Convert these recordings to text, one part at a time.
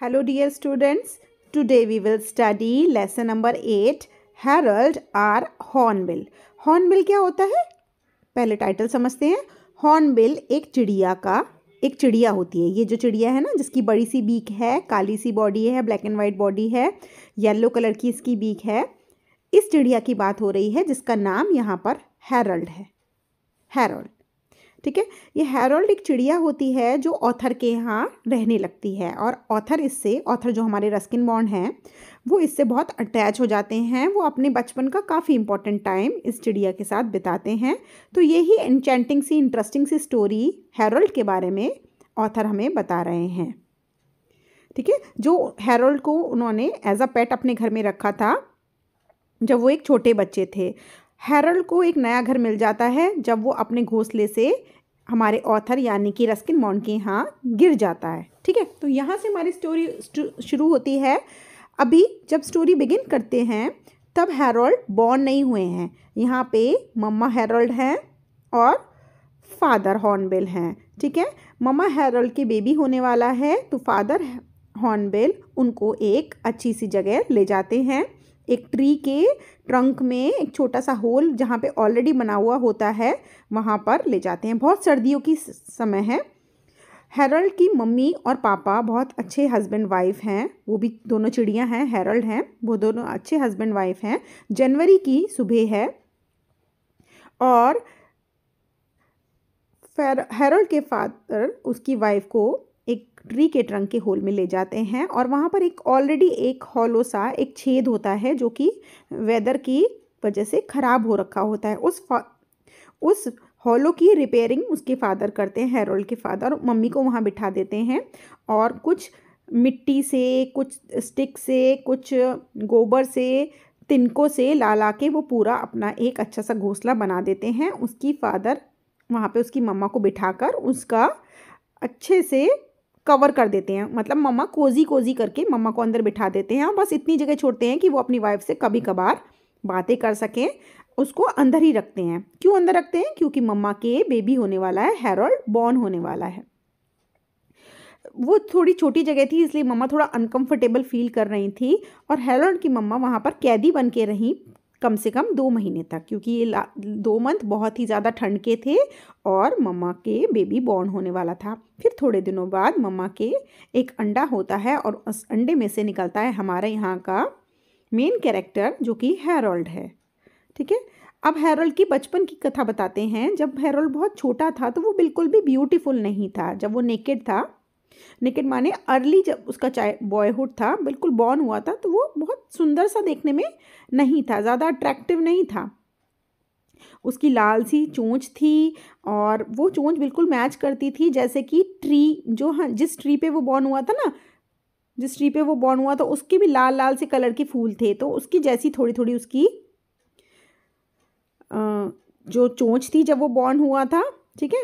Hello dear students, today we will study lesson number 8 Herald or Hornbill. Hornbill क्या होता है पहले title समझते हैं hornbill एक चिड़िया का एक चिड़िया होती है ये जो चिड़िया है ना जिसकी बड़ी सी बीक है काली सी बॉडी है ब्लैक एंड वाइट बॉडी है येलो कलर की इसकी बीक है इस चिड़िया की बात हो रही है जिसका नाम यहाँ पर हेरल्ड है हैरोल्ड ठीक है ये हैरोल्ड एक चिड़िया होती है जो ऑथर के यहाँ रहने लगती है और ऑथर इससे ऑथर जो हमारे रस्किन बॉन्ड हैं वो इससे बहुत अटैच हो जाते हैं वो अपने बचपन का काफ़ी इंपॉर्टेंट टाइम इस चिड़िया के साथ बिताते हैं तो ये ही इंचेंटिंग सी इंटरेस्टिंग सी स्टोरी हैरोल्ड के बारे में ऑथर हमें बता रहे हैं ठीक है जो हैरोल्ड को उन्होंने एज अ पेट अपने घर में रखा था जब वो एक छोटे बच्चे थे हैरल्ड को एक नया घर मिल जाता है जब वो अपने घोंसले से हमारे ऑथर यानी कि रस्किन मॉन्ड के यहाँ गिर जाता है ठीक है तो यहाँ से हमारी स्टोरी शुरू होती है अभी जब स्टोरी बिगिन करते हैं तब हेरोल्ड बॉर्न नहीं हुए हैं यहाँ पे मम्मा हेरल्ड हैं और फादर हॉर्नबिल हैं ठीक है मम्मा हेरल्ड के बेबी होने वाला है तो फादर हॉर्नबिल उनको एक अच्छी सी जगह ले जाते हैं एक ट्री के ट्रंक में एक छोटा सा होल जहाँ पे ऑलरेडी बना हुआ होता है वहाँ पर ले जाते हैं बहुत सर्दियों की समय है हेरल्ड की मम्मी और पापा बहुत अच्छे हस्बैंड वाइफ हैं वो भी दोनों चिड़िया हैं हेरल्ड हैं वो दोनों अच्छे हस्बैंड वाइफ हैं जनवरी की सुबह है और हेरल्ड के फादर उसकी वाइफ को ट्री के ट्रंक के होल में ले जाते हैं और वहाँ पर एक ऑलरेडी एक हॉलो सा एक छेद होता है जो कि वेदर की वजह से ख़राब हो रखा होता है उस उस हॉलो की रिपेयरिंग उसके फादर करते हैं हेरोल्ड के फादर मम्मी को वहाँ बिठा देते हैं और कुछ मिट्टी से कुछ स्टिक से कुछ गोबर से तिनकों से ला ला के वो पूरा अपना एक अच्छा सा घोंसला बना देते हैं उसकी फादर वहाँ पे उसकी मम्मा को बिठाकर उसका अच्छे से कवर कर देते हैं मतलब मम्मा कोजी कोजी करके मम्मा को अंदर बिठा देते हैं और बस इतनी जगह छोड़ते हैं कि वो अपनी वाइफ से कभी कभार बातें कर सकें उसको अंदर ही रखते हैं क्यों अंदर रखते हैं क्योंकि मम्मा के बेबी होने वाला है हेरोल्ड बॉर्न होने वाला है वो थोड़ी छोटी जगह थी इसलिए मम्मा थोड़ा अनकंफर्टेबल फील कर रही थी और हेरोल्ड की मम्मा वहाँ पर कैदी बन के रहीं कम से कम दो महीने तक क्योंकि ये दो मंथ बहुत ही ज़्यादा ठंड के थे और मम्मा के बेबी बॉर्न होने वाला था फिर थोड़े दिनों बाद मम्मा के एक अंडा होता है और उस अंडे में से निकलता है हमारे यहाँ का मेन कैरेक्टर जो कि हेरोल्ड है ठीक है अब हेरोल्ड की बचपन की कथा बताते हैं जब हेरोल्ड बहुत छोटा था तो वो बिल्कुल भी ब्यूटीफुल नहीं था जब वो नेकेड था नेकेड माने अर्ली जब उसका चाय बॉयहुड था बिल्कुल बॉर्न हुआ था तो वो बहुत सुंदर सा देखने में नहीं था ज़्यादा अट्रैक्टिव नहीं था उसकी लाल सी चोंच थी और वो चोंच बिल्कुल मैच करती थी जैसे कि ट्री जो हाँ जिस ट्री पे वो बॉर्न हुआ था ना जिस ट्री पे वो बॉर्न हुआ था उसके भी लाल लाल से कलर के फूल थे तो उसकी जैसी थोड़ी थोड़ी उसकी जो चोंच थी जब वो बॉर्न हुआ था ठीक है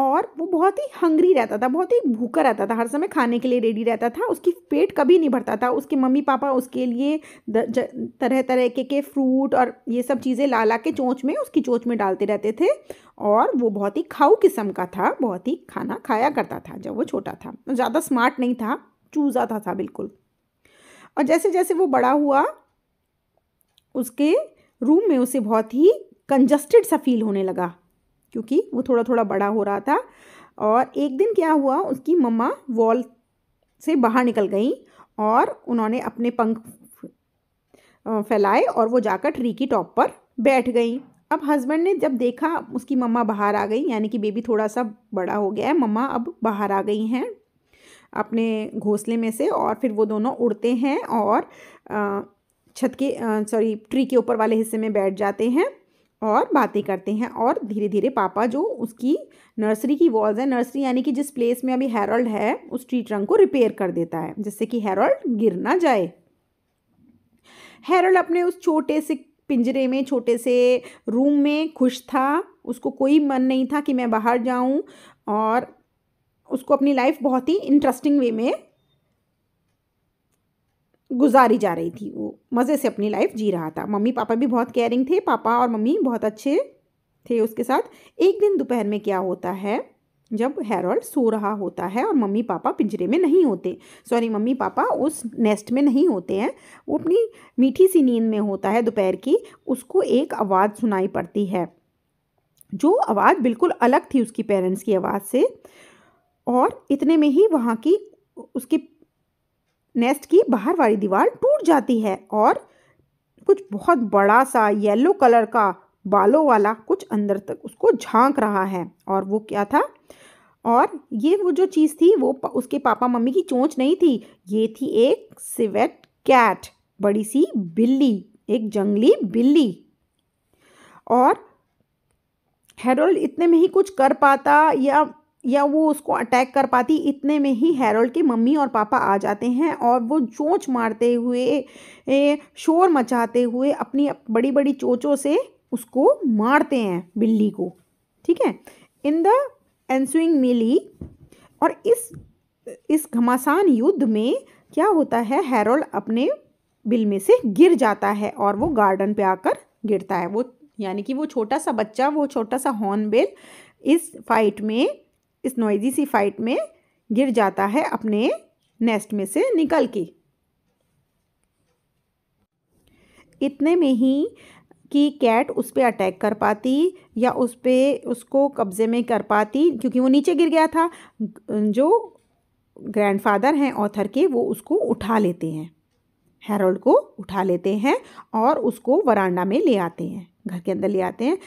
और वो बहुत ही हंग्री रहता था बहुत ही भूखा रहता था हर समय खाने के लिए रेडी रहता था उसकी पेट कभी नहीं भरता था उसके मम्मी पापा उसके लिए तरह तरह के के फ्रूट और ये सब चीज़ें ला ला के चोंच में उसकी चोंच में डालते रहते थे और वो बहुत ही खाऊ किस्म का था बहुत ही खाना खाया करता था जब वो छोटा था ज़्यादा स्मार्ट नहीं था चूजा था था बिल्कुल और जैसे जैसे वो बड़ा हुआ उसके रूम में उसे बहुत ही कंजस्टेड सा फील होने लगा क्योंकि वो थोड़ा थोड़ा बड़ा हो रहा था और एक दिन क्या हुआ उसकी मम्मा वॉल से बाहर निकल गई और उन्होंने अपने पंख फैलाए और वो जाकर ट्री की टॉप पर बैठ गई अब हस्बैंड ने जब देखा उसकी मम्मा बाहर आ गई यानी कि बेबी थोड़ा सा बड़ा हो गया है मम्मा अब बाहर आ गई हैं अपने घोंसले में से और फिर वो दोनों उड़ते हैं और छत के सॉरी ट्री के ऊपर वाले हिस्से में बैठ जाते हैं और बातें करते हैं और धीरे धीरे पापा जो उसकी नर्सरी की वॉल्स है नर्सरी यानी कि जिस प्लेस में अभी हेरल्ड है उस ट्री ट्रंक को रिपेयर कर देता है जिससे कि हेरल्ड गिर ना जाए हेरल्ड अपने उस छोटे से पिंजरे में छोटे से रूम में खुश था उसको कोई मन नहीं था कि मैं बाहर जाऊं और उसको अपनी लाइफ बहुत ही इंटरेस्टिंग वे में गुजारी जा रही थी वो मज़े से अपनी लाइफ जी रहा था मम्मी पापा भी बहुत केयरिंग थे पापा और मम्मी बहुत अच्छे थे उसके साथ एक दिन दोपहर में क्या होता है जब हेरोल्ड सो रहा होता है और मम्मी पापा पिंजरे में नहीं होते सॉरी मम्मी पापा उस नेस्ट में नहीं होते हैं वो अपनी मीठी सी नींद में होता है दोपहर की उसको एक आवाज़ सुनाई पड़ती है जो आवाज़ बिल्कुल अलग थी उसकी पेरेंट्स की आवाज़ से और इतने में ही वहाँ की उसके नेस्ट की बाहर वाली दीवार टूट जाती है और कुछ बहुत बड़ा सा येलो कलर का बालों वाला कुछ अंदर तक उसको झांक रहा है और वो क्या था और ये वो जो चीज़ थी वो उसके पापा मम्मी की चोंच नहीं थी ये थी एक सिवेट कैट बड़ी सी बिल्ली एक जंगली बिल्ली और हेरोल्ड इतने में ही कुछ कर पाता या या वो उसको अटैक कर पाती इतने में ही हेरोल्ड के मम्मी और पापा आ जाते हैं और वो चोंच मारते हुए शोर मचाते हुए अपनी बड़ी बड़ी चोचों से उसको मारते हैं बिल्ली को ठीक है इन द एंसुइंग मिली और इस इस घमासान युद्ध में क्या होता है हेरोल्ड अपने बिल में से गिर जाता है और वो गार्डन पे आकर गिरता है वो यानी कि वो छोटा सा बच्चा वो छोटा सा हॉर्नबिल इस फाइट में इस नोइजी सी फाइट में गिर जाता है अपने नेस्ट में से निकल के इतने में ही कि कैट उस पर अटैक कर पाती या उस पर उसको कब्ज़े में कर पाती क्योंकि वो नीचे गिर गया था जो ग्रैंडफादर हैं ऑथर के वो उसको उठा लेते हैं हेरोल्ड को उठा लेते हैं और उसको वरांडा में ले आते हैं घर के अंदर ले आते हैं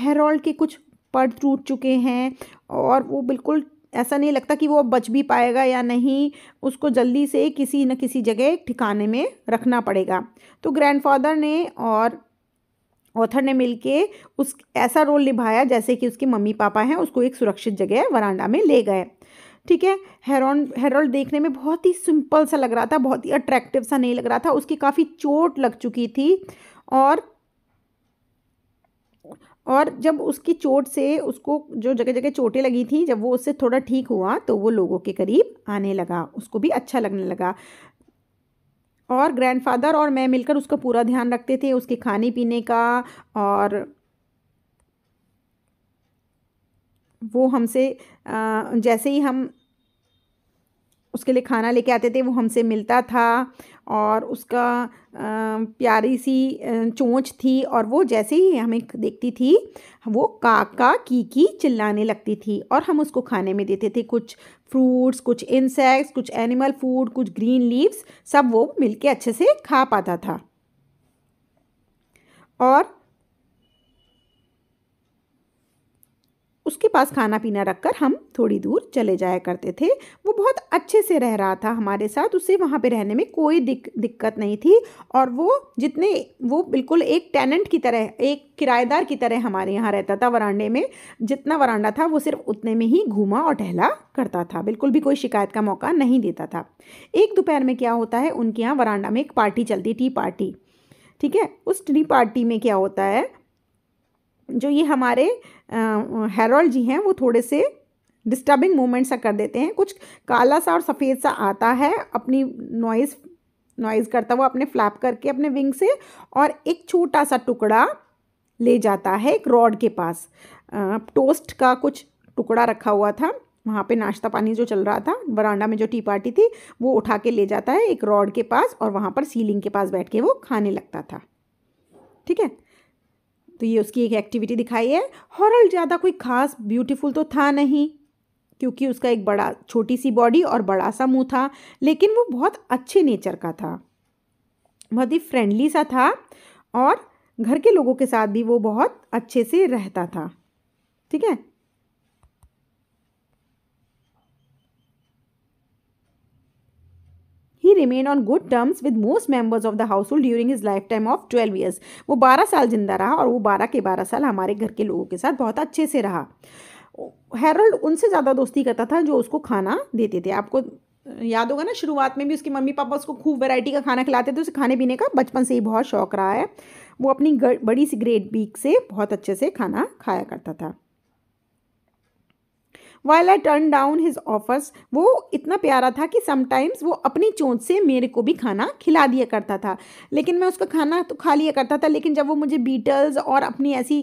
हेरोल्ड के कुछ पर्द टूट चुके हैं और वो बिल्कुल ऐसा नहीं लगता कि वो अब बच भी पाएगा या नहीं उसको जल्दी से किसी न किसी जगह ठिकाने में रखना पड़ेगा तो ग्रैंडफादर ने और ऑथर ने मिलके उस ऐसा रोल निभाया जैसे कि उसके मम्मी पापा हैं उसको एक सुरक्षित जगह वरांडा में ले गए ठीक है हेरोन हेरोल्ड देखने में बहुत ही सिंपल सा लग रहा था बहुत ही अट्रैक्टिव सा नहीं लग रहा था उसकी काफ़ी चोट लग चुकी थी और और जब उसकी चोट से उसको जो जगह जगह चोटें लगी थी जब वो उससे थोड़ा ठीक हुआ तो वो लोगों के करीब आने लगा उसको भी अच्छा लगने लगा और ग्रैंडफादर और मैं मिलकर उसका पूरा ध्यान रखते थे उसके खाने पीने का और वो हमसे जैसे ही हम उसके लिए खाना लेके आते थे वो हमसे मिलता था और उसका प्यारी सी चोंच थी और वो जैसे ही हमें देखती थी वो काका की की चिल्लाने लगती थी और हम उसको खाने में देते थे कुछ फ्रूट्स कुछ इंसेक्ट्स कुछ एनिमल फूड कुछ ग्रीन लीव्स सब वो मिलके अच्छे से खा पाता था और उसके पास खाना पीना रखकर हम थोड़ी दूर चले जाया करते थे वो बहुत अच्छे से रह रहा था हमारे साथ उसे वहाँ पे रहने में कोई दिक, दिक्कत नहीं थी और वो जितने वो बिल्कुल एक टेनेंट की तरह एक किराएदार की तरह हमारे यहाँ रहता था वरांडे में जितना वरांडा था वो सिर्फ उतने में ही घूमा और टहला करता था बिल्कुल भी कोई शिकायत का मौका नहीं देता था एक दोपहर में क्या होता है उनके यहाँ वरांडा में एक पार्टी चलती टी पार्टी ठीक है उस टी पार्टी में क्या होता है जो ये हमारे हेरोल्ड जी हैं वो थोड़े से डिस्टर्बिंग मोमेंट सा कर देते हैं कुछ काला सा और सफ़ेद सा आता है अपनी नॉइज़ नॉइज़ करता हुआ अपने फ्लैप करके अपने विंग से और एक छोटा सा टुकड़ा ले जाता है एक रॉड के पास टोस्ट का कुछ टुकड़ा रखा हुआ था वहाँ पे नाश्ता पानी जो चल रहा था बरांडा में जो टी पार्टी थी वो उठा के ले जाता है एक रॉड के पास और वहाँ पर सीलिंग के पास बैठ के वो खाने लगता था ठीक है तो ये उसकी एक एक्टिविटी दिखाई है हॉरल ज़्यादा कोई खास ब्यूटीफुल तो था नहीं क्योंकि उसका एक बड़ा छोटी सी बॉडी और बड़ा सा मुंह था लेकिन वो बहुत अच्छे नेचर का था बहुत ही फ्रेंडली सा था और घर के लोगों के साथ भी वो बहुत अच्छे से रहता था ठीक है remain on good terms with most members of the household during his life time of twelve years वो बारह साल जिंदा रहा और वो बारह के बारह साल हमारे घर के लोगों के साथ बहुत अच्छे से रहा हेरल्ड उनसे ज़्यादा दोस्ती करता था जो उसको खाना देते थे आपको याद होगा ना शुरुआत में भी उसकी मम्मी पापा उसको खूब वैरायटी का खाना खिलाते थे उसे खाने पीने का बचपन से ही बहुत शौक रहा है वो अपनी बड़ी सी ग्रेट बीक से बहुत अच्छे से खाना खाया करता था while I turn down his offers वो इतना प्यारा था कि समटाइम्स वो अपनी चोंच से मेरे को भी खाना खिला दिया करता था लेकिन मैं उसका खाना तो खा लिया करता था लेकिन जब वो मुझे बीटल्स और अपनी ऐसी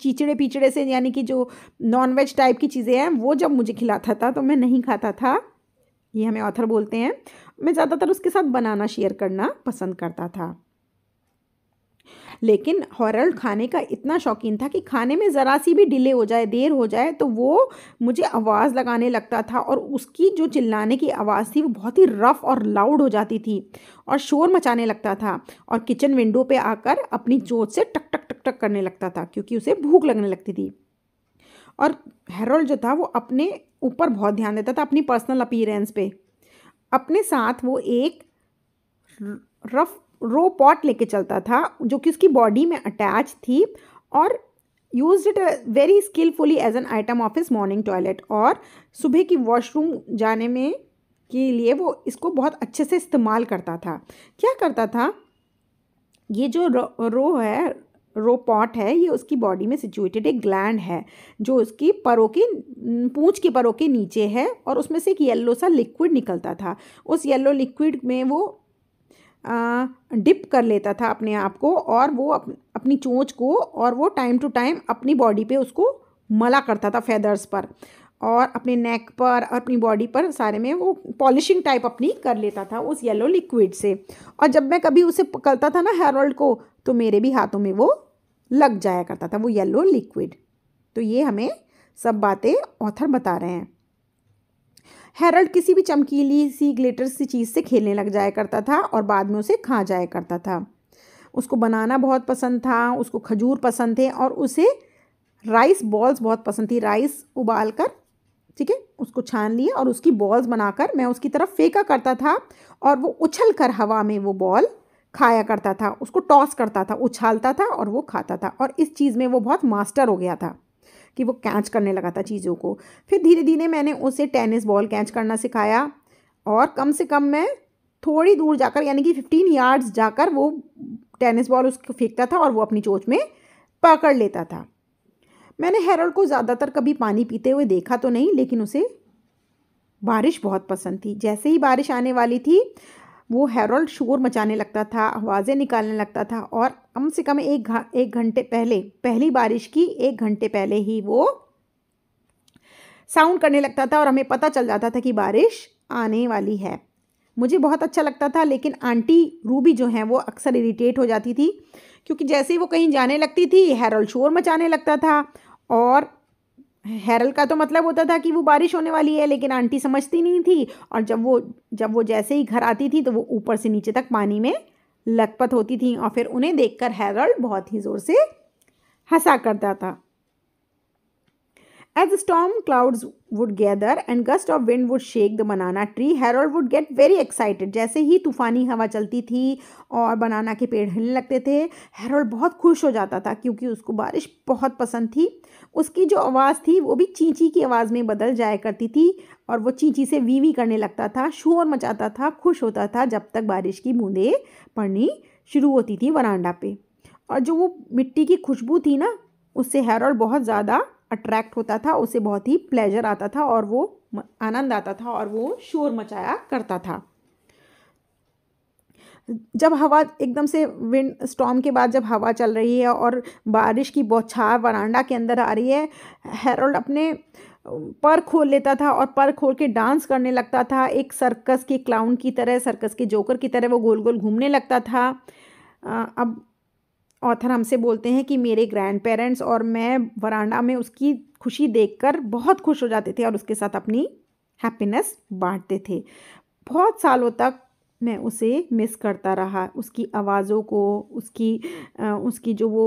चीचड़े पीचड़े से यानी कि जो नॉनवेज टाइप की चीज़ें हैं वो जब मुझे खिलाता था तो मैं नहीं खाता था ये हमें ऑथर बोलते हैं मैं ज़्यादातर उसके साथ बनाना शेयर करना पसंद करता था लेकिन हॉरल्ड खाने का इतना शौकीन था कि खाने में ज़रा सी भी डिले हो जाए देर हो जाए तो वो मुझे आवाज़ लगाने लगता था और उसकी जो चिल्लाने की आवाज़ थी वो बहुत ही रफ़ और लाउड हो जाती थी और शोर मचाने लगता था और किचन विंडो पे आकर अपनी चोट से टक टक टक टक करने लगता था क्योंकि उसे भूख लगने लगती थी और हेरल्ड जो था वो अपने ऊपर बहुत ध्यान देता था अपनी पर्सनल अपीरेंस पे अपने साथ वो एक रफ़ रो पॉट लेके चलता था जो कि उसकी बॉडी में अटैच थी और use it very skilfully as an item of his morning toilet और सुबह की वॉशरूम जाने में के लिए वो इसको बहुत अच्छे से इस्तेमाल करता था क्या करता था ये जो रो, रो है रो पॉट है ये उसकी बॉडी में सिचुएटेड एक ग्लैंड है जो उसकी परों के पूँछ के परों के नीचे है और उसमें से एक येल्लो सा लिक्विड निकलता था उस येल्लो लिक्विड में वो डिप कर लेता था अपने आप को और वो अप, अपनी चोंच को और वो टाइम टू टाइम अपनी बॉडी पे उसको मला करता था फेदर्स पर और अपने नेक पर और अपनी बॉडी पर सारे में वो पॉलिशिंग टाइप अपनी कर लेता था उस येलो लिक्विड से और जब मैं कभी उसे पकड़ता था ना हेरोल्ड को तो मेरे भी हाथों में वो लग जाया करता था वो येलो लिक्विड तो ये हमें सब बातें ऑथर बता रहे हैं हेरल्ड किसी भी चमकीली सी ग्लिटर सी चीज़ से खेलने लग जाया करता था और बाद में उसे खा जाया करता था उसको बनाना बहुत पसंद था उसको खजूर पसंद थे और उसे राइस बॉल्स बहुत पसंद थी राइस उबाल कर ठीक है उसको छान लिए और उसकी बॉल्स बनाकर मैं उसकी तरफ फेंका करता था और वो उछल कर हवा में वो बॉल खाया करता था उसको टॉस करता था उछालता था और वो खाता था और इस चीज़ में वो बहुत मास्टर हो गया था कि वो कैच करने लगा था चीज़ों को फिर धीरे धीरे मैंने उसे टेनिस बॉल कैच करना सिखाया और कम से कम मैं थोड़ी दूर जाकर यानी कि फिफ्टीन यार्ड्स जाकर वो टेनिस बॉल उसको फेंकता था और वो अपनी चोच में पकड़ लेता था मैंने हेरल्ड को ज़्यादातर कभी पानी पीते हुए देखा तो नहीं लेकिन उसे बारिश बहुत पसंद थी जैसे ही बारिश आने वाली थी वो हेरोल्ड शोर मचाने लगता था आवाज़ें निकालने लगता था और कम से कम एक घा एक घंटे पहले पहली बारिश की एक घंटे पहले ही वो साउंड करने लगता था और हमें पता चल जाता था कि बारिश आने वाली है मुझे बहुत अच्छा लगता था लेकिन आंटी रूबी जो हैं वो अक्सर इरीटेट हो जाती थी क्योंकि जैसे ही वो कहीं जाने लगती थी हेरल शोर मचाने लगता था और हैरल का तो मतलब होता था कि वो बारिश होने वाली है लेकिन आंटी समझती नहीं थी और जब वो जब वो जैसे ही घर आती थी तो वो ऊपर से नीचे तक पानी में लखपत होती थी और फिर उन्हें देखकर हैरल्ड बहुत ही ज़ोर से हंसा करता था As the storm clouds would gather and gust of wind would shake the banana tree, Harold would get very excited. जैसे ही तूफानी हवा चलती थी और बनाना के पेड़ हिलने लगते थे हेरोल्ड बहुत खुश हो जाता था क्योंकि उसको बारिश बहुत पसंद थी उसकी जो आवाज़ थी वो भी चींची की आवाज़ में बदल जाया करती थी और वो चींची से वीवी करने लगता था शोर मचाता था खुश होता था जब तक बारिश की बूंदें पड़नी शुरू होती थी वरांडा पे और जो वो मिट्टी की खुशबू थी ना उससे हेरोल्ड बहुत ज़्यादा अट्रैक्ट होता था उसे बहुत ही प्लेजर आता था और वो आनंद आता था और वो शोर मचाया करता था जब हवा एकदम से विंड स्टॉम के बाद जब हवा चल रही है और बारिश की बौछार वरांडा के अंदर आ रही है हेरोल्ड अपने पर खोल लेता था और पर खोल के डांस करने लगता था एक सर्कस के क्लाउन की तरह सर्कस के जोकर की तरह वो गोल गोल घूमने लगता था अब ऑथर हमसे बोलते हैं कि मेरे ग्रैंड पेरेंट्स और मैं वरांडा में उसकी खुशी देखकर बहुत खुश हो जाते थे और उसके साथ अपनी हैप्पीनेस बांटते थे बहुत सालों तक मैं उसे मिस करता रहा उसकी आवाज़ों को उसकी उसकी जो वो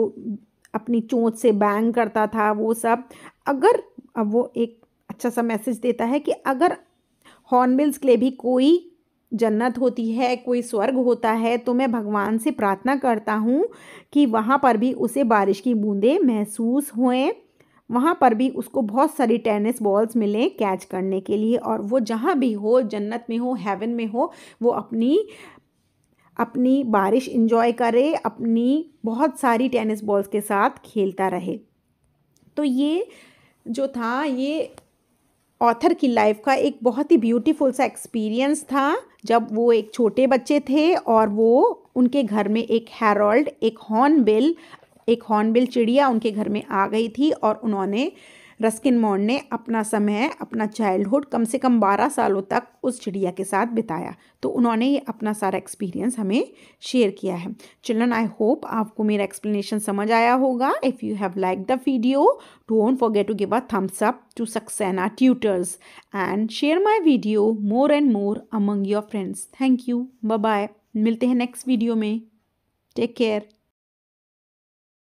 अपनी चोंच से बैंग करता था वो सब अगर अब वो एक अच्छा सा मैसेज देता है कि अगर हॉर्नबिल्स के लिए भी कोई जन्नत होती है कोई स्वर्ग होता है तो मैं भगवान से प्रार्थना करता हूँ कि वहाँ पर भी उसे बारिश की बूंदें महसूस होएं वहाँ पर भी उसको बहुत सारी टेनिस बॉल्स मिलें कैच करने के लिए और वो जहाँ भी हो जन्नत में हो हेवन में हो वो अपनी अपनी बारिश इंजॉय करे अपनी बहुत सारी टेनिस बॉल्स के साथ खेलता रहे तो ये जो था ये ऑथर की लाइफ का एक बहुत ही ब्यूटीफुल सा एक्सपीरियंस था जब वो एक छोटे बच्चे थे और वो उनके घर में एक हेरोल्ड एक हॉर्नबिल एक हॉर्नबिल चिड़िया उनके घर में आ गई थी और उन्होंने रस्किन मॉड ने अपना समय अपना चाइल्डहुड कम से कम बारह सालों तक उस चिड़िया के साथ बिताया तो उन्होंने ये अपना सारा एक्सपीरियंस हमें शेयर किया है चिल्ड्रन आई होप आपको मेरा एक्सप्लेनेशन समझ आया होगा if you have like the video don't forget to give a thumbs up to Saxena tutors and share my video more and more among your friends thank you bye मिलते हैं next video में take care